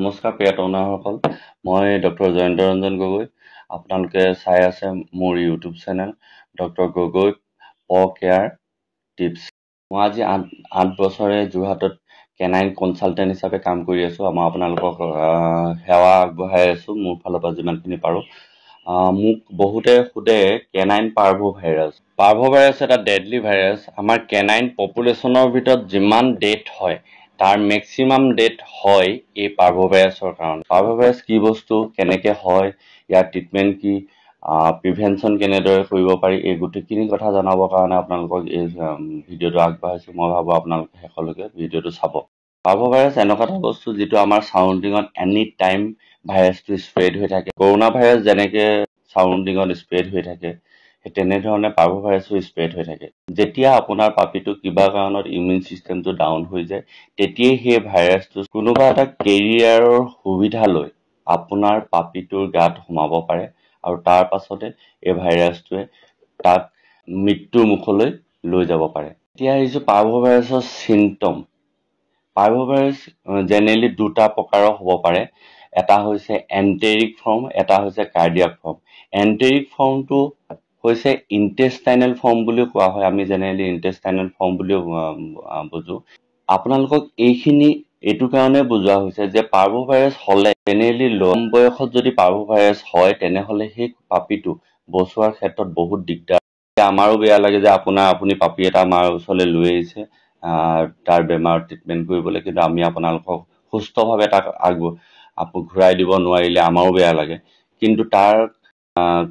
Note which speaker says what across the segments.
Speaker 1: নমস্কাৰ প্ৰিয় তৰুণাৰসকল মই ডক্টৰ জয়ন্ত ৰঞ্জন গগৈ আপোনালোকে চাই আছে মোৰ ইউটিউব চেনেল ডক্টৰ গগৈ অ কেয়াৰ টিপছ মই আজি আঠ আঠ বছৰে যোৰহাটত কেনাইন কনচালটেণ্ট হিচাপে কাম কৰি আছোঁ আমাৰ আপোনালোকক সেৱা আগবঢ়াই আছোঁ মোৰ ফালৰ পৰা যিমানখিনি পাৰোঁ মোক বহুতে সোধে canine parvo virus parvo virus এটা ডেডলি ভাইৰাছ আমাৰ কেনাইন পপুলেশ্যনৰ ভিতৰত যিমান ডেথ হয় তাৰ মেক্সিমাম ডেট হয় এই পাৰ্ভভাইৰাছৰ কাৰণে পাৰ্ভভাইৰাছ কি বস্তু কেনেকৈ হয় ইয়াৰ ট্ৰিটমেণ্ট কি প্ৰিভেনশ্যন কেনেদৰে কৰিব পাৰি এই গোটেইখিনি কথা জনাবৰ কাৰণে আপোনালোকক এই ভিডিঅ'টো আগবঢ়াইছোঁ মই ভাবোঁ আপোনালোকে শেষলৈকে ভিডিঅ'টো চাব পাৰ্ভভাইৰাছ এনেকুৱা এটা বস্তু যিটো আমাৰ চাউণ্ডিঙত এনি টাইম ভাইৰাছটো স্প্ৰেড হৈ থাকে কৰোণা ভাইৰাছ যেনেকৈ চাউণ্ডিঙত স্প্ৰেড হৈ থাকে সেই তেনেধৰণে ভাইৰাছটো স্প্ৰেড হৈ থাকে যেতিয়া আপোনাৰ পাপিটো কিবা কাৰণত ইমিউন ছিষ্টেমটো ডাউন হৈ যায় তেতিয়াই সেই ভাইৰাছটো কোনোবা এটা কেৰিয়াৰৰ সুবিধা লৈ আপোনাৰ পাপিটোৰ গাত সোমাব পাৰে আৰু তাৰ পাছতে এই ভাইৰাছটোৱে তাক মৃত্যুৰ মুখলৈ লৈ যাব পাৰে এতিয়া আহিছোঁ পাৰ্ভভাইৰাছৰ চিমটম ভাইৰাছ জেনেৰেলি দুটা প্ৰকাৰৰ হ'ব পাৰে এটা হৈছে এণ্টেৰিক ফৰ্ম এটা হৈছে কাৰ্ডিয়াক ফৰ্ম এণ্টেৰিক ফৰ্মটো হৈছে ইণ্টেষ্টাইনেল ফৰ্ম বুলিও কোৱা হয় আমি জেনেৰেলি ইণ্টেষ্টাইনেল ফৰ্ম বুলিও বুজোঁ আপোনালোকক এইখিনি এইটো কাৰণে বুজোৱা হৈছে যে ভাইৰাছ হ'লে জেনেৰেলি লম বয়সত যদি ভাইৰাছ হয় তেনেহ'লে সেই পাপিটো বচোৱাৰ ক্ষেত্ৰত বহুত দিগদাৰ আমাৰো বেয়া লাগে যে আপোনাৰ আপুনি পাপি এটা আমাৰ ওচৰলৈ লৈ আহিছে তাৰ বেমাৰ ট্ৰিটমেণ্ট কৰিবলৈ কিন্তু আমি আপোনালোকক সুস্থভাৱে তাক আগ ঘূৰাই দিব নোৱাৰিলে আমাৰো বেয়া লাগে কিন্তু তাৰ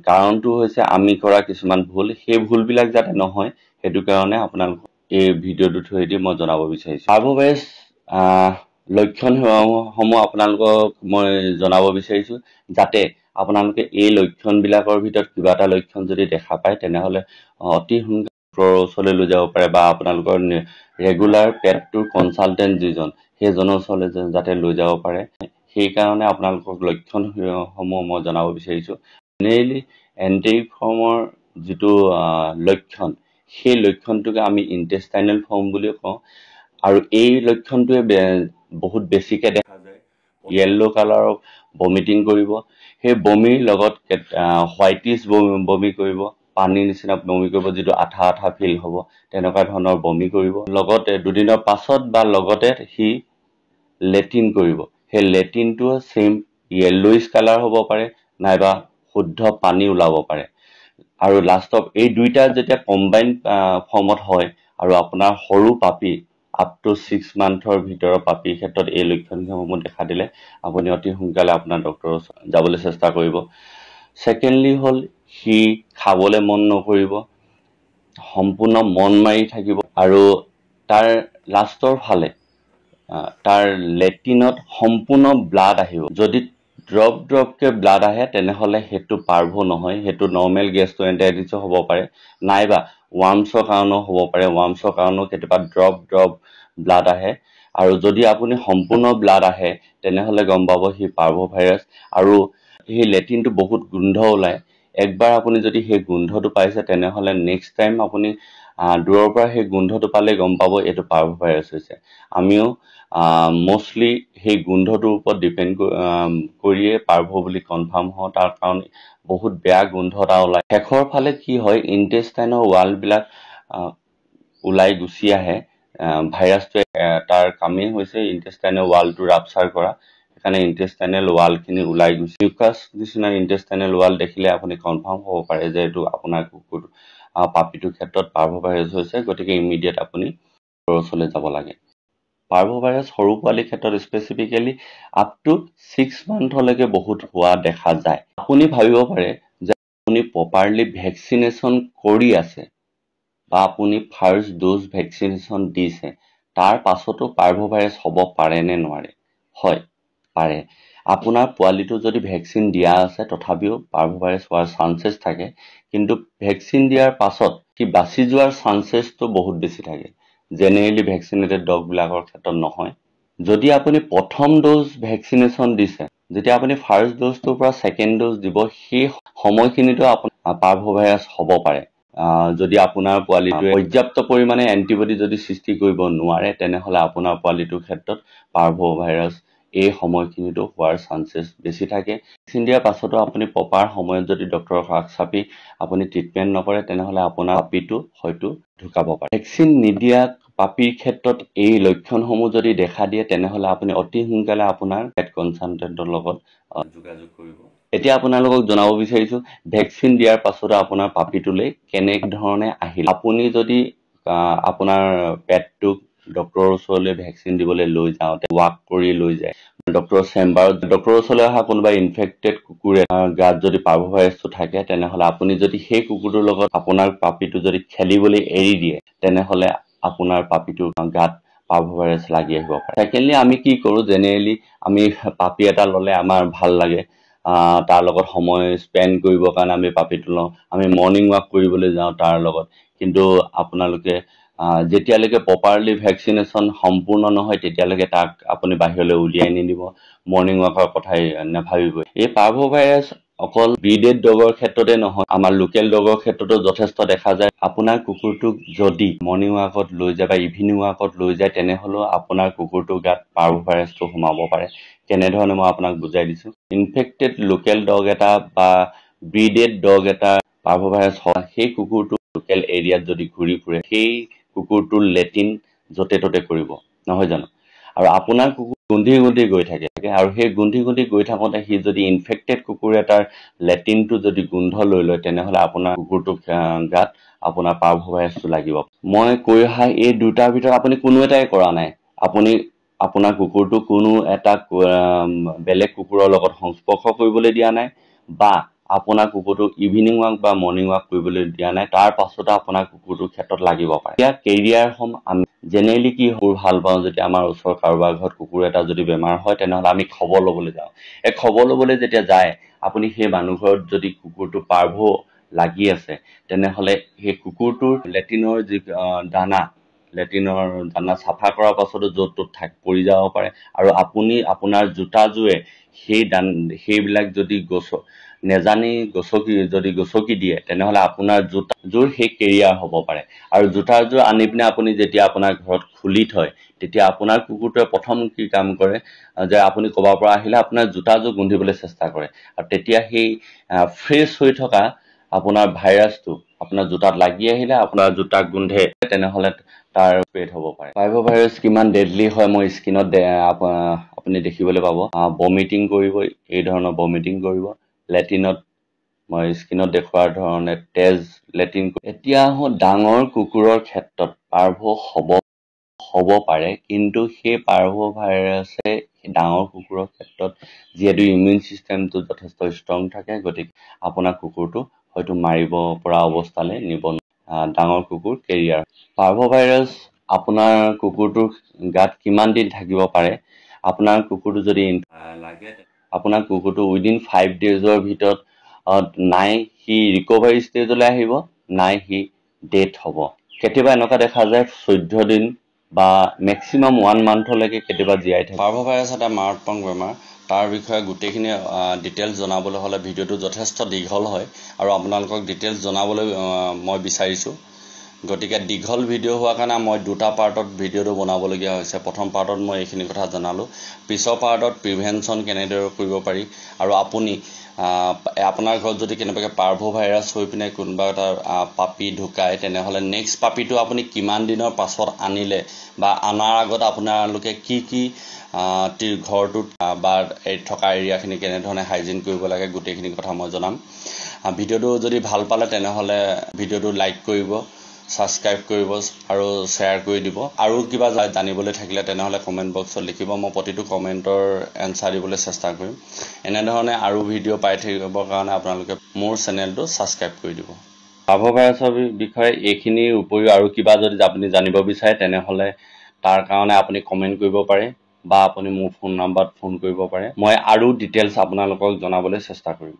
Speaker 1: কাৰণটো হৈছে আমি কৰা কিছুমান ভুল সেই ভুলবিলাক যাতে নহয় সেইটো কাৰণে আপোনালোকক এই ভিডিঅ'টোৰ থ্ৰুৱেদি মই জনাব বিচাৰিছোঁ লক্ষণ সেৱাসমূহ আপোনালোকক মই জনাব বিচাৰিছোঁ যাতে আপোনালোকে এই লক্ষণবিলাকৰ ভিতৰত কিবা এটা লক্ষণ যদি দেখা পায় তেনেহ'লে অতি সোনকালে ডক্টৰৰ ওচৰলৈ লৈ যাব পাৰে বা আপোনালোকৰ ৰেগুলাৰ পেটটোৰ কনচালটেণ্ট যিজন সেইজনৰ ওচৰলৈ যাতে লৈ যাব পাৰে সেইকাৰণে আপোনালোকক লক্ষণসমূহ মই জনাব বিচাৰিছোঁ জেনেৰেলি এণ্টেৰিক ফৰ্মৰ যিটো লক্ষণ সেই লক্ষণটোকে আমি ইণ্টেষ্টাইনেল ফৰ্ম বুলিও কওঁ আৰু এই লক্ষণটোৱে বহুত বেছিকৈ দেখা যায় য়েল্ল' কালাৰৰ বমিটিং কৰিব সেই বমিৰ লগত হোৱাইটিছ বমি বমি কৰিব পানীৰ নিচিনা বমি কৰিব যিটো আঠা আঠা ফিল হ'ব তেনেকুৱা ধৰণৰ বমি কৰিব লগতে দুদিনৰ পাছত বা লগতে সি লেট্ৰিন কৰিব সেই লেট্ৰিনটো ছেইম য়েল্ল'ইছ কালাৰ হ'ব পাৰে নাইবা শুদ্ধ পানী ওলাব পাৰে আৰু লাষ্টত এই দুইটা যেতিয়া কম্বাইন ফৰ্মত হয় আৰু আপোনাৰ সৰু পাপী আপ টু ছিক্স মান্থৰ ভিতৰৰ পাপীৰ ক্ষেত্ৰত এই লক্ষণসমূহ দেখা দিলে আপুনি অতি সোনকালে আপোনাৰ ডক্তৰৰ ওচৰত যাবলৈ চেষ্টা কৰিব ছেকেণ্ডলি হ'ল সি খাবলৈ মন নকৰিব সম্পূৰ্ণ মন মাৰি থাকিব আৰু তাৰ লাষ্টৰ ফালে তাৰ লেট্ৰিনত সম্পূৰ্ণ ব্লাড আহিব যদি ড্ৰপ ড্ৰপকৈ ব্লাড আহে তেনেহ'লে সেইটো পাৰ্ভো নহয় সেইটো নৰ্মেল এণ্টাইটিছো হ'ব পাৰে নাইবা ৱাৰ্মছৰ কাৰণেও হ'ব পাৰে ৱাৰ্মছৰ কাৰণেও কেতিয়াবা ড্ৰপ ড্ৰপ ব্লাড আহে আৰু যদি আপুনি সম্পূৰ্ণ ব্লাড আহে তেনেহ'লে গম পাব সি পাৰ্ভ' ভাইৰাছ আৰু সেই লেট্ৰিনটো বহুত গোন্ধ ওলায় একবাৰ আপুনি যদি সেই গোন্ধটো পাইছে তেনেহ'লে নেক্সট টাইম আপুনি দূৰৰ পৰা সেই গোন্ধটো পালে গম পাব এইটো পাৰ্ভ ভাইৰাছ হৈছে আমিও মষ্টলি সেই গোন্ধটোৰ ওপৰত ডিপেণ্ড কৰিয়ে পাৰ্ভ বুলি কনফাৰ্ম হওঁ তাৰ কাৰণে বহুত বেয়া গোন্ধ এটা ওলায় শেষৰ ফালে কি হয় ইণ্টেষ্টাইনৰ ৱালবিলাক ওলাই গুচি আহে ভাইৰাছটোৱে তাৰ কামেই হৈছে ইণ্টেষ্টাইনৰ ৱালটো ৰাপচাৰ কৰা সেইকাৰণে ইণ্টেষ্টাইনেল ৱালখিনি ওলাই গুচি নিচিনা ইণ্টেষ্টাইনেল ৱাল দেখিলে আপুনি কনফাৰ্ম হ'ব পাৰে যে এইটো আপোনাৰ কুকুৰটো পাপিটোৰ ক্ষেত্ৰত পাৰ্ভ ভাইৰাছ হৈছে গতিকে ইমিডিয়েট আপুনি ঘৰৰ ওচৰলৈ যাব লাগে পাৰ্ভ ভাইৰাছ সৰু পোৱালীৰ ক্ষেত্ৰত স্পেচিফিকেলি আপ টু ছিক্স মান্থলৈকে বহুত হোৱা দেখা যায় আপুনি ভাবিব পাৰে যে আপুনি প্ৰপাৰলি ভেকচিনেশ্যন কৰি আছে বা আপুনি ফাৰ্ষ্ট ড'জ ভেকচিনেশ্যন দিছে তাৰ পাছতো পাৰ্ভ ভাইৰাছ হ'ব পাৰে নে নোৱাৰে হয় পাৰে আপোনাৰ পোৱালিটো যদি ভেকচিন দিয়া আছে তথাপিও পাৰ্ভভাইৰাছ হোৱাৰ চান্সেছ থাকে কিন্তু ভেকচিন দিয়াৰ পাছত কি বাচি যোৱাৰ চান্সেছটো বহুত বেছি থাকে জেনেৰেলি ভেকচিনেটেড ডগবিলাকৰ ক্ষেত্ৰত নহয় যদি আপুনি প্ৰথম ড'জ ভেকচিনেশ্যন দিছে যেতিয়া আপুনি ফাৰ্ষ্ট ড'জটোৰ পৰা ছেকেণ্ড ড'জ দিব সেই সময়খিনিতো আপুনি পাৰ্ভভাইৰাছ হ'ব পাৰে যদি আপোনাৰ পোৱালিটোৱে পৰ্যাপ্ত পৰিমাণে এণ্টিবডি যদি সৃষ্টি কৰিব নোৱাৰে তেনেহ'লে আপোনাৰ পোৱালিটোৰ ক্ষেত্ৰত পাৰ্ভভাইৰাছ এই সময়খিনিতো হোৱাৰ চান্সেছ বেছি থাকে ভেকচিন দিয়াৰ পাছতো আপুনি প্ৰপাৰ সময়ত যদি ডক্টৰৰ হাক চাপি আপুনি ট্ৰিটমেণ্ট নকৰে তেনেহ'লে আপোনাৰ পাপিটো হয়তো ঢুকাব পাৰে ভেকচিন নিদিয়া পাপিৰ ক্ষেত্ৰত এই লক্ষণসমূহ যদি দেখা দিয়ে তেনেহ'লে আপুনি অতি সোনকালে আপোনাৰ পেট কনচালটেণ্টৰ লগত যোগাযোগ কৰিব এতিয়া আপোনালোকক জনাব বিচাৰিছোঁ ভেকচিন দিয়াৰ পাছতো আপোনাৰ পাপিটোলৈ কেনেধৰণে আহিল আপুনি যদি আপোনাৰ পেটটোক ডক্টৰৰ ওচৰলৈ ভেকচিন দিবলৈ লৈ যাওঁতে ৱাক কৰি লৈ যায় ডক্টৰৰ চেম্বাৰত ডক্টৰৰ ওচৰলৈ অহা কোনোবা ইনফেক্টেড কুকুৰে গাত যদি ভাইৰাছটো থাকে তেনেহ'লে আপুনি যদি সেই কুকুৰটোৰ লগত আপোনাৰ পাপিটো যদি খেলিবলৈ এৰি দিয়ে তেনেহ'লে আপোনাৰ পাপিটো গাত ভাইৰাছ লাগি আহিব পাৰে ছেকেণ্ডলি আমি কি কৰোঁ জেনেৰেলি আমি পাপি এটা ল'লে আমাৰ ভাল লাগে তাৰ লগত সময় স্পেণ্ড কৰিবৰ কাৰণে আমি পাপিটো লওঁ আমি মৰ্ণিং ৱাক কৰিবলৈ যাওঁ তাৰ লগত কিন্তু আপোনালোকে যেতিয়ালৈকে প্ৰপাৰলি ভেকচিনেশ্যন সম্পূৰ্ণ নহয় তেতিয়ালৈকে তাক আপুনি বাহিৰলৈ উলিয়াই নিদিব মৰ্ণিং ৱাকৰ কথাই নাভাবিব এই পাৰ্ভ ভাইৰাছ অকল ব্ৰিডেড ডগৰ ক্ষেত্ৰতে নহয় আমাৰ লোকেল ডগৰ ক্ষেত্ৰতো যথেষ্ট দেখা যায় আপোনাৰ কুকুৰটোক যদি মৰ্ণিং ৱাকত লৈ যায় বা ইভিনিং ৱাকত লৈ যায় তেনেহ'লেও আপোনাৰ কুকুৰটোৰ গাত পাৰ্ভ ভাইৰাছটো সোমাব পাৰে কেনেধৰণে মই আপোনাক বুজাই দিছোঁ ইনফেক্টেড লোকেল ডগ এটা বা ব্ৰিডেড ডগ এটা পাৰ্ভ ভাইৰাছ হয় সেই কুকুৰটো লোকেল এৰিয়াত যদি ঘূৰি ফুৰে সেই কুকুৰটোৰ লেট্ৰিন য'তে ত'তে কৰিব নহয় জানো আৰু আপোনাৰ কুকুৰ গোন্ধি গোন্ধি গৈ থাকে আৰু সেই গোন্ধি গোন্ধি গৈ থাকোঁতে সি যদি ইনফেক্টেড কুকুৰ এটাৰ লেট্ৰিনটো যদি গোন্ধ লৈ লয় তেনেহ'লে আপোনাৰ কুকুৰটোক গাত আপোনাৰ পাৰ্ভভাইৰাছটো লাগিব মই কৈ অহা এই দুটাৰ ভিতৰত আপুনি কোনো এটাই কৰা নাই আপুনি আপোনাৰ কুকুৰটো কোনো এটা বেলেগ কুকুৰৰ লগত সংস্পৰ্শ কৰিবলৈ দিয়া নাই বা আপোনাৰ কুকুৰটো ইভিনিং ৱাক বা মৰ্ণিং ৱাক কৰিবলৈ দিয়া নাই তাৰ পাছতো আপোনাৰ কুকুৰটোৰ ক্ষেত্ৰত লাগিব পাৰে এতিয়া কেৰিয়াৰ হম আমি জেনেৰেলি কি সৰু ভাল পাওঁ যেতিয়া আমাৰ ওচৰৰ কাৰোবাৰ ঘৰত কুকুৰ এটা যদি বেমাৰ হয় তেনেহ'লে আমি খবৰ ল'বলৈ যাওঁ এই খবৰ ল'বলৈ যেতিয়া যায় আপুনি সেই মানুহঘৰত যদি কুকুৰটো পাৰ্ভ লাগি আছে তেনেহ'লে সেই কুকুৰটোৰ লেট্ৰিনৰ যি দানা লেট্ৰিনৰ দানা চাফা কৰাৰ পাছতো য'ত ত'ত থাক পৰি যাব পাৰে আৰু আপুনি আপোনাৰ জোতাযোৰে সেই দান সেইবিলাক যদি গছ নেজানি গচকি যদি গচকি দিয়ে তেনেহ'লে আপোনাৰ জোতাযোৰ সেই কেৰিয়াৰ হ'ব পাৰে আৰু জোতাযোৰ আনি পিনে আপুনি যেতিয়া আপোনাৰ ঘৰত খুলি থয় তেতিয়া আপোনাৰ কুকুৰটোৱে প্ৰথম কি কাম কৰে যে আপুনি ক'ৰবাৰ পৰা আহিলে আপোনাৰ জোতাযোৰ গোন্ধিবলৈ চেষ্টা কৰে আৰু তেতিয়া সেই ফ্ৰেছ হৈ থকা আপোনাৰ ভাইৰাছটো আপোনাৰ জোতাত লাগি আহিলে আপোনাৰ জোতাক গোন্ধে তেনেহ'লে তাৰ পেট হ'ব পাৰে পাইভ' ভাইৰাছ কিমান ডেডলি হয় মোৰ স্কিনত আপুনি দেখিবলৈ পাব বমিটিং কৰিব এই ধৰণৰ বমিটিং কৰিব লেটিনত মই স্কিনত দেখুওৱাৰ ধৰণে তেজ লেটিন এতিয়া আহোঁ ডাঙৰ কুকুৰৰ ক্ষেত্ৰত পাৰ্ভ হ'ব হ'ব পাৰে কিন্তু সেই পাৰ্ভ ভাইৰাছে ডাঙৰ কুকুৰৰ ক্ষেত্ৰত যিহেতু ইমিউন ছিষ্টেমটো যথেষ্ট ষ্ট্ৰং থাকে গতিকে আপোনাৰ কুকুৰটো হয়তো মাৰিব পৰা অৱস্থালৈ নিব ডাঙৰ কুকুৰ কেৰিয়াৰ পাৰ্ভ ভাইৰাছ আপোনাৰ কুকুৰটোৰ গাত কিমান দিন থাকিব পাৰে আপোনাৰ কুকুৰটো যদি লাগে আপোনাৰ কুকুৰটো উইডিন ফাইভ ডেজৰ ভিতৰত নাই সি ৰিকভাৰী ষ্টেজলৈ আহিব নাই সি ডেথ হ'ব কেতিয়াবা এনেকুৱা দেখা যায় চৈধ্য দিন বা মেক্সিমাম ওৱান মান্থলৈকে কেতিয়াবা জীয়াই থাকে পাৰ্ভ ভাইৰাছ এটা মাৰাত্মক বেমাৰ তাৰ বিষয়ে গোটেইখিনি ডিটেইলছ জনাবলৈ হ'লে ভিডিঅ'টো যথেষ্ট দীঘল হয় আৰু আপোনালোকক ডিটেইলছ জনাবলৈ মই বিচাৰিছোঁ গতিকে দীঘল ভিডিঅ' হোৱাৰ কাৰণে মই দুটা পাৰ্টত ভিডিঅ'টো বনাবলগীয়া হৈছে প্ৰথম পাৰ্টত মই এইখিনি কথা জনালোঁ পিছৰ পাৰ্টত প্ৰিভেনশ্যন কেনেদৰে কৰিব পাৰি আৰু আপুনি আপোনাৰ ঘৰত যদি কেনেবাকৈ পাৰ্ভো ভাইৰাছ হৈ পিনে কোনোবা এটা পাপি ঢুকায় তেনেহ'লে নেক্সট পাপিটো আপুনি কিমান দিনৰ পাছত আনিলে বা অনাৰ আগত আপোনালোকে কি কি ঘৰটোত বা থকা এৰিয়াখিনি কেনেধৰণে হাইজিন কৰিব লাগে গোটেইখিনি কথা মই জনাম ভিডিঅ'টো যদি ভাল পালে তেনেহ'লে ভিডিঅ'টো লাইক কৰিব ছাবস্ক্ৰাইব কৰিব আৰু শ্বেয়াৰ কৰি দিব আৰু কিবা জানিবলৈ থাকিলে তেনেহ'লে কমেণ্ট বক্সত লিখিব মই প্ৰতিটো কমেণ্টৰ এনচাৰ দিবলৈ চেষ্টা কৰিম এনেধৰণে আৰু ভিডিঅ' পাই থাকিবৰ কাৰণে আপোনালোকে মোৰ চেনেলটো ছাবস্ক্ৰাইব কৰি দিব ভাৱভাইৰাছৰ বিষয়ে এইখিনিৰ উপৰিও আৰু কিবা যদি আপুনি জানিব বিচাৰে তেনেহ'লে তাৰ কাৰণে আপুনি কমেণ্ট কৰিব পাৰে বা আপুনি মোৰ ফোন নাম্বাৰত ফোন কৰিব পাৰে মই আৰু ডিটেইলছ আপোনালোকক জনাবলৈ চেষ্টা কৰিম